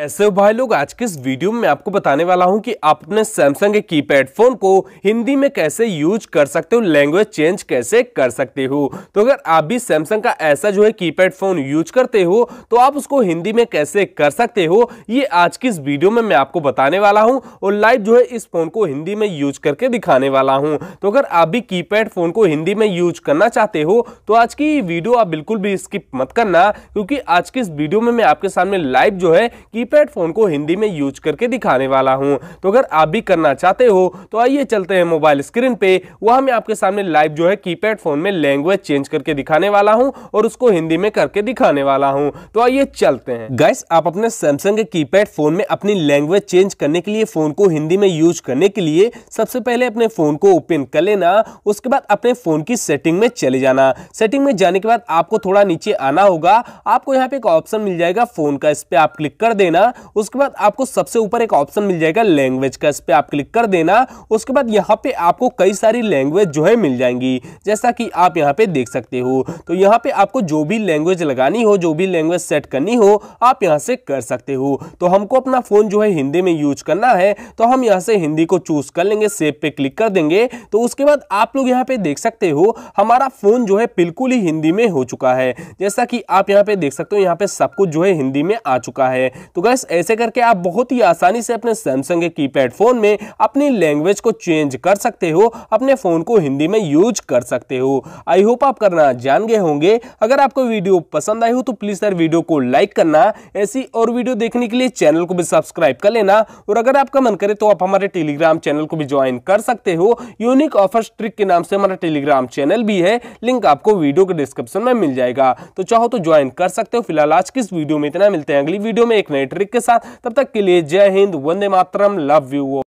कैसे हो भाई लोग आज के इस वीडियो में आपको बताने वाला हूं कि आप अपने सैमसंग के कीपैड फोन को हिंदी में कैसे यूज कर सकते हो लैंग्वेज चेंज कैसे कर सकते हो तो अगर आप भी सैमसंग का ऐसा जो है कीपैड फोन यूज करते हो तो आप उसको हिंदी में कैसे कर सकते हो ये आज की इस वीडियो में मैं आपको बताने वाला हूँ और लाइव जो है इस फोन को हिंदी में यूज करके दिखाने वाला हूँ तो अगर आप भी की फोन को हिंदी में यूज करना चाहते हो तो आज की वीडियो आप बिल्कुल भी स्किप मत करना क्योंकि आज की इस वीडियो में मैं आपके सामने लाइव जो है की कीपैड फ़ोन को हिंदी में यूज करके दिखाने वाला हूँ तो अगर आप भी करना चाहते हो तो आइए चलते हैं मोबाइल स्क्रीन पे वह मैं आपके सामने लाइव जो है कीपैड फ़ोन में लैंग्वेज चेंज करके दिखाने वाला हूँ और उसको हिंदी में करके दिखाने वाला हूँ तो आइए चलते हैं गैस आप अपने सैमसंग के कीपैड फ़ोन में अपनी लैंग्वेज चेंज करने के लिए फ़ोन को हिंदी में यूज करने के लिए सबसे पहले अपने फ़ोन को ओपन कर लेना उसके बाद अपने फ़ोन की सेटिंग में चले जाना सेटिंग में जाने के बाद आपको थोड़ा नीचे आना होगा आपको यहाँ पे एक ऑप्शन मिल जाएगा फ़ोन का इस पर आप क्लिक कर देना देना उसके बाद आपको सबसे ऊपर एक ऑप्शन मिल जाएगा लैंग्वेज का इस पर आप क्लिक कर देना उसके बाद यहाँ पे आपको कई सारी लैंग्वेज जो है मिल जाएंगी जैसा कि आप यहाँ पे देख सकते हो तो यहाँ पे आपको जो भी लैंग्वेज लगानी हो जो भी लैंग्वेज सेट करनी हो आप यहाँ से कर सकते हो तो हमको अपना फ़ोन जो है हिंदी में यूज करना है तो हम यहाँ से हिंदी को चूज कर लेंगे सेब पे क्लिक कर देंगे तो उसके बाद आप लोग यहाँ पे देख सकते हो हमारा फ़ोन जो है बिल्कुल ही हिंदी में हो चुका है जैसा कि आप यहाँ पे देख सकते हो यहाँ पे सब कुछ जो है हिंदी में आ चुका है तो तो गैस ऐसे करके आप बहुत ही आसानी से अपने सैमसंग के कीपैड फ़ोन में अपनी लैंग्वेज को चेंज कर सकते हो अपने फ़ोन को हिंदी में यूज कर सकते हो आई होप आप करना जान गए होंगे अगर आपको वीडियो पसंद आई हो तो प्लीज़ सर वीडियो को लाइक करना ऐसी और वीडियो देखने के लिए चैनल को भी सब्सक्राइब कर लेना और अगर आपका मन करे तो आप हमारे टेलीग्राम चैनल को भी ज्वाइन कर सकते हो यूनिक ऑफर ट्रिक के नाम से हमारा टेलीग्राम चैनल भी है लिंक आपको वीडियो के डिस्क्रिप्शन में मिल जाएगा तो चाहो तो ज्वाइन कर सकते हो फिलहाल आज किस वीडियो में इतना मिलते हैं अगली वीडियो में एक नए ट्रिक के साथ तब तक के लिए जय हिंद वंदे मातरम लव यू